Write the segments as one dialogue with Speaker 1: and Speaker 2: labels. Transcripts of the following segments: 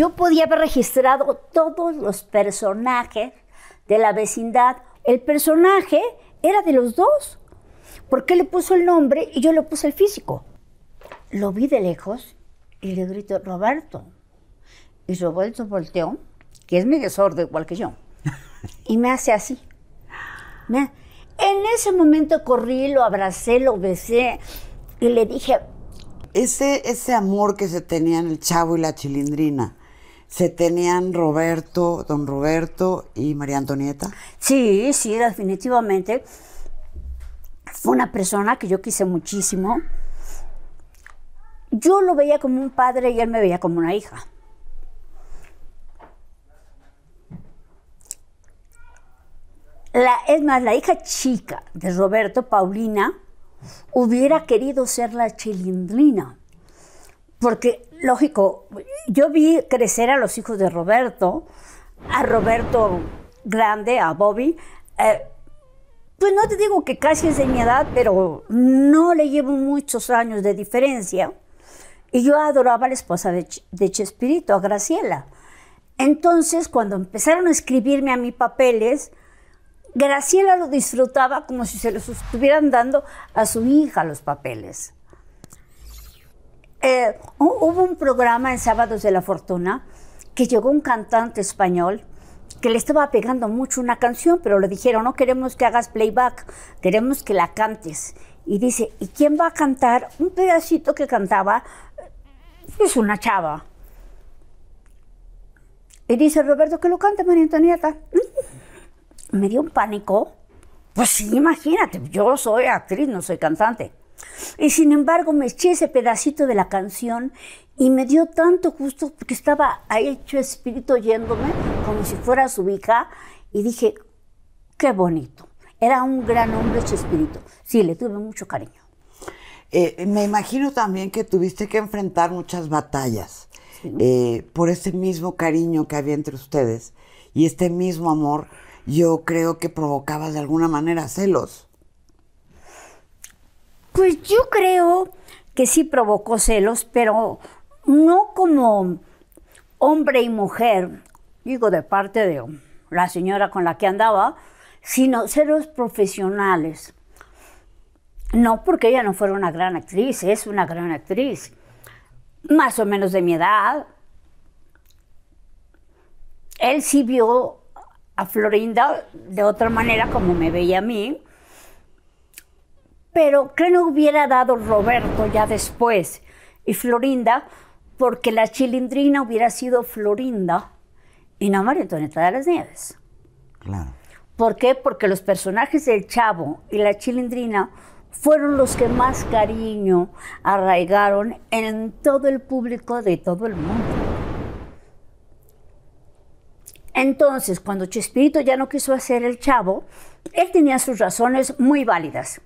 Speaker 1: yo podía haber registrado todos los personajes de la vecindad. El personaje era de los dos, porque le puso el nombre y yo le puse el físico. Lo vi de lejos y le grito, Roberto. Y Roberto volteó, que es mi desorden igual que yo, y me hace así. En ese momento corrí, lo abracé, lo besé
Speaker 2: y le dije... Ese, ese amor que se tenía en el chavo y la chilindrina, se tenían Roberto, don Roberto y María Antonieta? Sí,
Speaker 1: sí, definitivamente. Fue una persona que yo quise muchísimo. Yo lo veía como un padre y él me veía como una hija. La, es más, la hija chica de Roberto, Paulina, hubiera querido ser la chilindrina porque, lógico, yo vi crecer a los hijos de Roberto, a Roberto grande, a Bobby. Eh, pues no te digo que casi es de mi edad, pero no le llevo muchos años de diferencia. Y yo adoraba a la esposa de, de Chespirito, a Graciela. Entonces, cuando empezaron a escribirme a mí papeles, Graciela lo disfrutaba como si se los estuvieran dando a su hija los papeles. Eh, hubo un programa en Sábados de la Fortuna que llegó un cantante español que le estaba pegando mucho una canción, pero le dijeron, no queremos que hagas playback, queremos que la cantes. Y dice, ¿y quién va a cantar? Un pedacito que cantaba eh, es una chava. Y dice, Roberto, que lo cante María Antonieta. Me dio un pánico. Pues sí, imagínate, yo soy actriz, no soy cantante. Y sin embargo me eché ese pedacito de la canción y me dio tanto gusto porque estaba hecho espíritu oyéndome como si fuera su hija y dije,
Speaker 2: qué bonito. Era un gran hombre hecho espíritu. Sí, le tuve mucho cariño. Eh, me imagino también que tuviste que enfrentar muchas batallas eh, por ese mismo cariño que había entre ustedes y este mismo amor. Yo creo que provocaba de alguna manera celos.
Speaker 1: Pues yo creo que sí provocó celos, pero no como hombre y mujer, digo de parte de la señora con la que andaba, sino celos profesionales. No porque ella no fuera una gran actriz, es una gran actriz, más o menos de mi edad. Él sí vio a Florinda de otra manera como me veía a mí, pero ¿qué no hubiera dado Roberto ya después y Florinda? Porque la chilindrina hubiera sido Florinda y no María Antonieta de las Nieves. Claro. ¿Por qué? Porque los personajes del Chavo y la chilindrina fueron los que más cariño arraigaron en todo el público de todo el mundo. Entonces, cuando Chespirito ya no quiso hacer el chavo, él tenía sus razones muy válidas.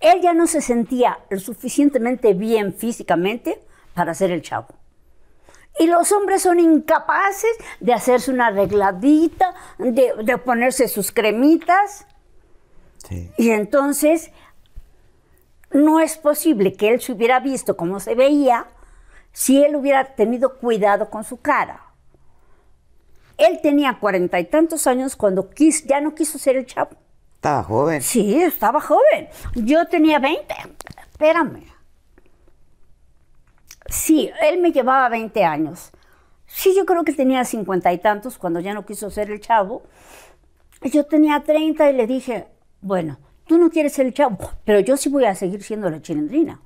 Speaker 1: Él ya no se sentía lo suficientemente bien físicamente para ser el chavo. Y los hombres son incapaces de hacerse una arregladita, de, ponerse sus cremitas. Y entonces no es posible que él se hubiera visto como se veía si él hubiera tenido cuidado con su cara. Él tenía cuarenta y tantos años cuando ya no quiso ser el chavo.
Speaker 2: ¿Estaba joven? Sí,
Speaker 1: estaba joven. Yo tenía 20. Espérame. Sí, él me llevaba 20 años. Sí, yo creo que tenía cincuenta y tantos cuando ya no quiso ser el chavo. Yo tenía 30 y le dije, bueno, tú no quieres ser el chavo, pero yo sí voy a seguir siendo la chilindrina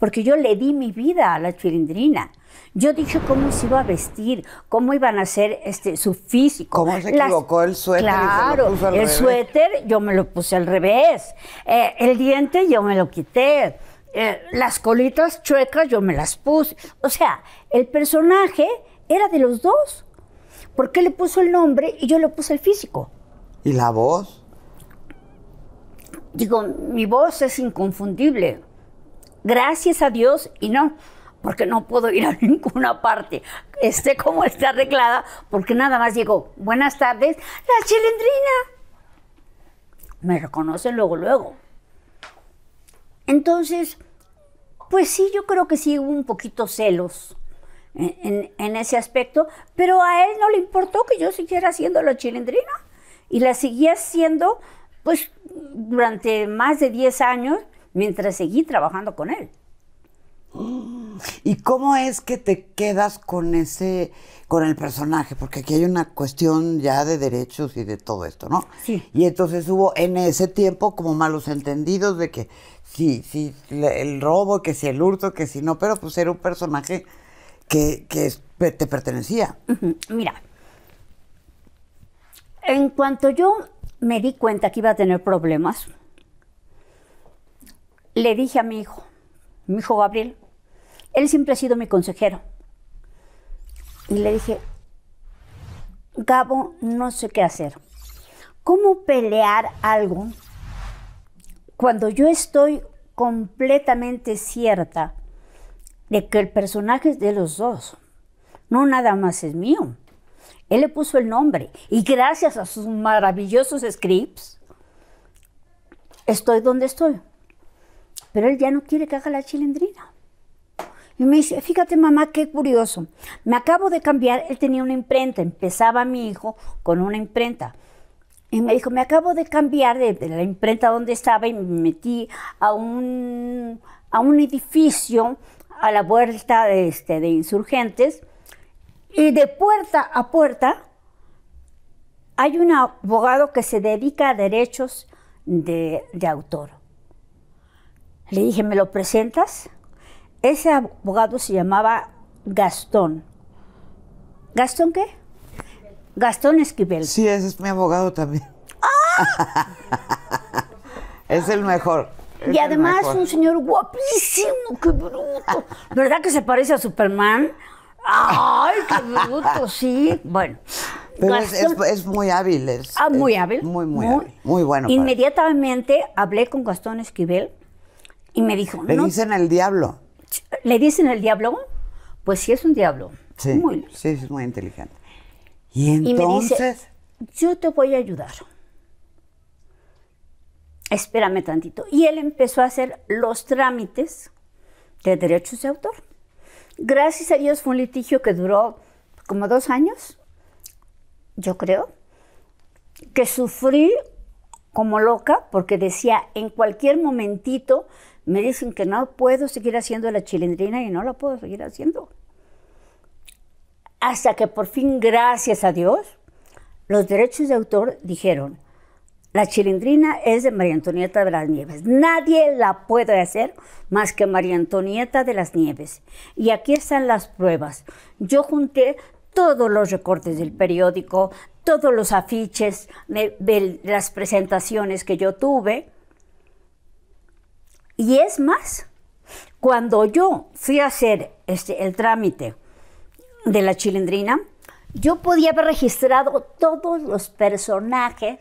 Speaker 1: porque yo le di mi vida a la chilindrina. Yo dije cómo se iba a vestir, cómo iban a ser este, su físico. ¿Cómo se equivocó el suéter? Claro, el suéter yo me lo puse al revés. Eh, el diente yo me lo quité. Eh, las colitas chuecas yo me las puse. O sea, el personaje era de los dos. Porque le puso el nombre y yo le puse el físico.
Speaker 2: ¿Y la voz?
Speaker 1: Digo, mi voz es inconfundible gracias a Dios y no, porque no puedo ir a ninguna parte, esté como está arreglada, porque nada más llegó, buenas tardes, la chilindrina. Me reconoce luego, luego. Entonces, pues sí, yo creo que sí hubo un poquito celos en, ese aspecto, pero a él no le importó que yo siguiera haciendo la chilindrina y la seguía haciendo pues durante más de 10 años mientras seguí trabajando con él.
Speaker 2: ¿Y cómo es que te quedas con ese, con el personaje? Porque aquí hay una cuestión ya de derechos y de todo esto, ¿no? Sí. Y entonces hubo en ese tiempo como malos entendidos de que sí, sí, el robo, que si sí, el hurto, que si sí, no, pero pues era un personaje que, te pertenecía.
Speaker 1: Mira, en cuanto yo me di cuenta que iba a tener problemas, le dije a mi hijo, mi hijo Gabriel, él siempre ha sido mi consejero. Y le dije, Gabo, no sé qué hacer. ¿Cómo pelear algo cuando yo estoy completamente cierta de que el personaje es de los dos? No nada más es mío. Él le puso el nombre y gracias a sus maravillosos scripts estoy donde estoy. Pero él ya no quiere que haga la chilendrina. Y me dice, fíjate mamá, qué curioso. Me acabo de cambiar, él tenía una imprenta, empezaba mi hijo con una imprenta. Y me dijo, me acabo de cambiar de, la imprenta donde estaba y me metí a un, a un edificio a la vuelta de, este, de insurgentes. Y de puerta a puerta hay un abogado que se dedica a derechos de, de autor. Le dije, ¿me lo presentas? Ese abogado se llamaba Gastón. ¿Gastón qué? Gastón Esquivel. Sí, ese es mi abogado también. ¡Ah!
Speaker 2: es el mejor. y además un
Speaker 1: señor guapísimo, qué bruto. ¿Verdad que se parece a Superman? ¡Ay, qué bruto! Sí, bueno.
Speaker 2: es, muy hábil.
Speaker 1: ah, muy hábil. Muy, muy, muy, hábil. Muy bueno. Inmediatamente hablé con Gastón Esquivel y me dijo, ¿Le dicen el diablo? ¿Le dicen el diablo? Pues sí es un diablo.
Speaker 2: Sí, muy, sí es muy inteligente. Y entonces... me
Speaker 1: dice, yo te voy a ayudar. Espérame tantito. Y él empezó a hacer los trámites de derechos de autor. Gracias a Dios fue un litigio que duró como dos años, yo creo, que sufrí como loca porque decía, en cualquier momentito me dicen que no puedo seguir haciendo la chilindrina y no la puedo seguir haciendo. Hasta que por fin, gracias a Dios, los derechos de autor dijeron, la chilindrina es de María Antonieta de las Nieves. Nadie la puede hacer más que María Antonieta de las Nieves. Y aquí están las pruebas. Yo junté todos los recortes del periódico, todos los afiches de las presentaciones que yo tuve y es más, cuando yo fui a hacer este, el trámite de la chilindrina, yo podía haber registrado todos los personajes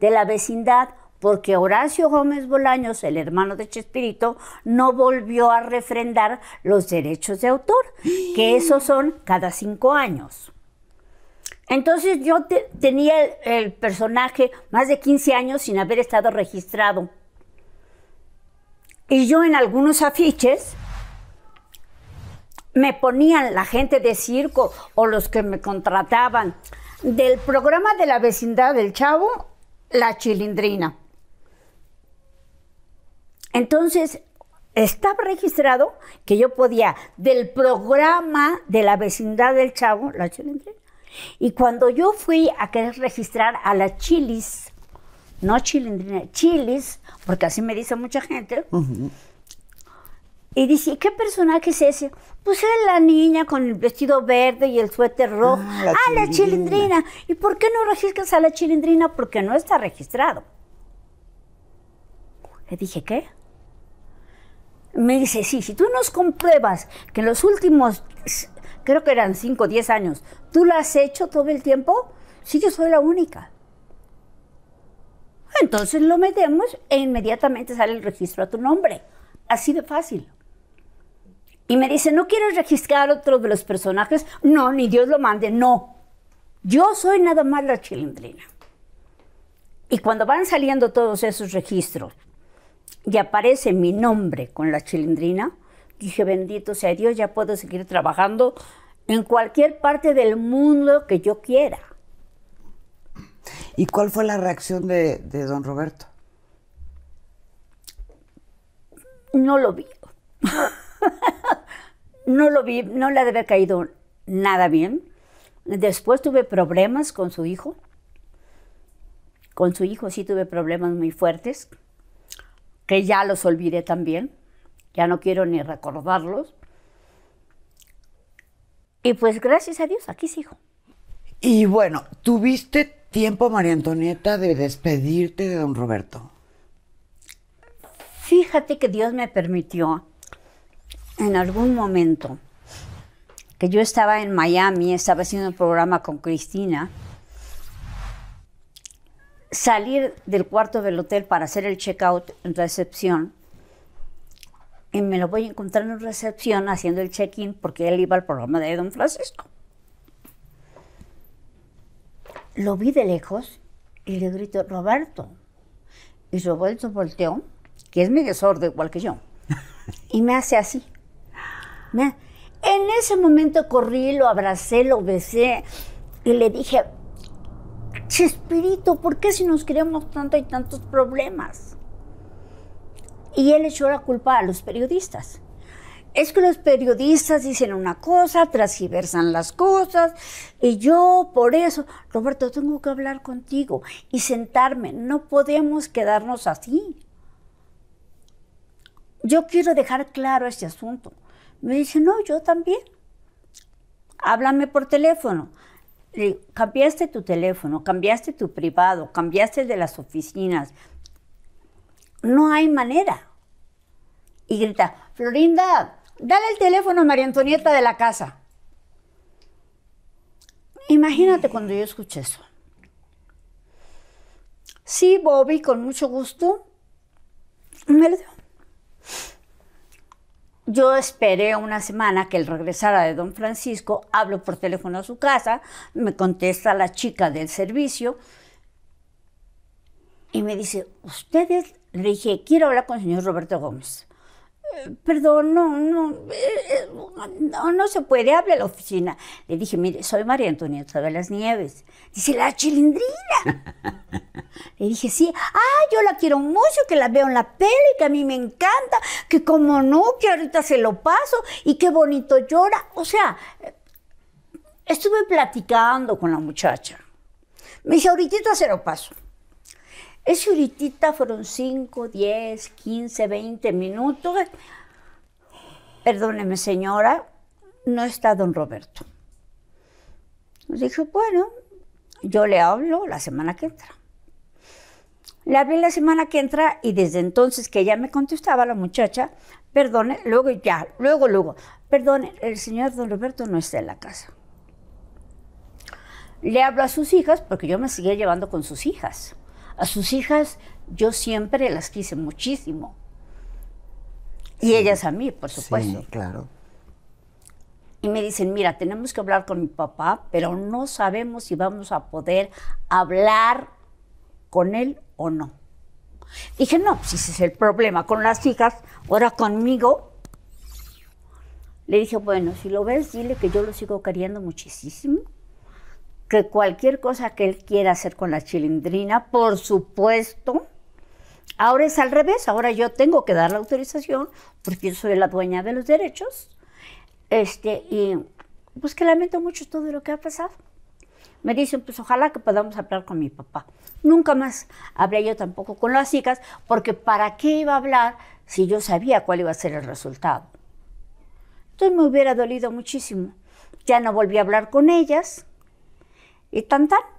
Speaker 1: de la vecindad porque Horacio Gómez Bolaños, el hermano de Chespirito, no volvió a refrendar los derechos de autor, que esos son cada cinco años. Entonces yo tenía el, el personaje más de 15 años sin haber estado registrado. Y yo en algunos afiches me ponían la gente de circo o los que me contrataban del programa de la vecindad del Chavo, la chilindrina. Entonces, estaba registrado que yo podía del programa de la vecindad del Chavo, la chilindrina. Y cuando yo fui a querer registrar a las chilis, no chilindrina, chilis, porque así me dice mucha gente. Y dice, qué personaje es ese? Pues es la niña con el vestido verde y el suéter rojo. Ah, la, ah, chilindrina. ¿Y por qué no registras a la chilindrina? Porque no está registrado. Le dije, ¿qué? Me dice, sí, si tú nos compruebas que en los últimos, creo que eran 5 o 10 años, tú la has hecho todo el tiempo, sí, yo soy la única. Entonces lo metemos e inmediatamente sale el registro a tu nombre. Así de fácil. Y me dice, ¿no quieres registrar otro de los personajes? No, ni Dios lo mande, no. Yo soy nada más la chilindrina. Y cuando van saliendo todos esos registros y aparece mi nombre con la chilindrina, dije, bendito sea Dios, ya puedo seguir trabajando en cualquier parte del
Speaker 2: mundo que yo quiera. ¿Y cuál fue la reacción de, don Roberto? No
Speaker 1: lo vi. no lo vi, no le haber caído nada bien. Después tuve problemas con su hijo. Con su hijo sí tuve problemas muy fuertes, que ya los olvidé también. Ya no quiero ni recordarlos. Y pues gracias a Dios, aquí sigo.
Speaker 2: Y bueno, ¿tuviste tiempo, María Antonieta, de despedirte de don Roberto? Fíjate que Dios me permitió
Speaker 1: en algún momento que yo estaba en Miami, estaba haciendo un programa con Cristina, salir del cuarto del hotel para hacer el check-out en recepción y me lo voy a encontrar en recepción haciendo el check-in porque él iba al programa de don Francisco. Lo vi de lejos y le grito, Roberto. Y Roberto volteó, que es mi sordo igual que yo, y me hace así. En ese momento corrí, lo abracé, lo besé y le dije, Chespirito, ¿por qué si nos queremos tanto hay tantos problemas? Y él echó la culpa a los periodistas es que los periodistas dicen una cosa, transversan las cosas, y yo por eso, Roberto, tengo que hablar contigo y sentarme, no podemos quedarnos así. Yo quiero dejar claro este asunto. Me dice, no, yo también. Háblame por teléfono. Le cambiaste tu teléfono, cambiaste tu privado, cambiaste de las oficinas. No hay manera. Y grita, Florinda, Dale el teléfono a María Antonieta de la casa. Imagínate cuando yo escuché eso. Sí, Bobby, con mucho gusto. Me lo dio. Yo esperé una semana que él regresara de Don Francisco, hablo por teléfono a su casa, me contesta la chica del servicio y me dice, ustedes, le dije, quiero hablar con el señor Roberto Gómez. Perdón, no, eh, eh, no, no, se puede, hable a la oficina. Le dije, mire, soy María Antonieta de las Nieves. Dice, la chilindrina. Le dije, sí, ah, yo la quiero mucho, que la veo en la peli, que a mí me encanta, que como no, que ahorita se lo paso y qué bonito llora. O sea, estuve platicando con la muchacha. Me dice, ahorita se lo paso. Esa horitita fueron 5, 10, 15, 20 minutos. Perdóneme, señora, no está don Roberto. dijo, bueno, yo le hablo la semana que entra. Le hablé la semana que entra y desde entonces que ella me contestaba, la muchacha, perdone, luego ya, luego, luego, perdone, el señor don Roberto no está en la casa. Le hablo a sus hijas porque yo me seguía llevando con sus hijas. A sus hijas yo siempre las quise muchísimo. Y ellas a mí, por
Speaker 2: supuesto. Sí, claro.
Speaker 1: Y me dicen, mira, tenemos que hablar con mi papá, pero no sabemos si vamos a poder hablar con él o no. Dije, no, si pues ese es el problema con las hijas, ahora conmigo. Le dije, bueno, si lo ves, dile que yo lo sigo queriendo muchísimo que cualquier cosa que él quiera hacer con la chilindrina, por supuesto, ahora es al revés, ahora yo tengo que dar la autorización porque yo soy la dueña de los derechos. Este, y pues que lamento mucho todo lo que ha pasado. Me dicen, pues ojalá que podamos hablar con mi papá. Nunca más hablé yo tampoco con las chicas, porque ¿para qué iba a hablar si yo sabía cuál iba a ser el resultado? Entonces me hubiera dolido muchísimo. Ya no volví a hablar con ellas, cái tánh thách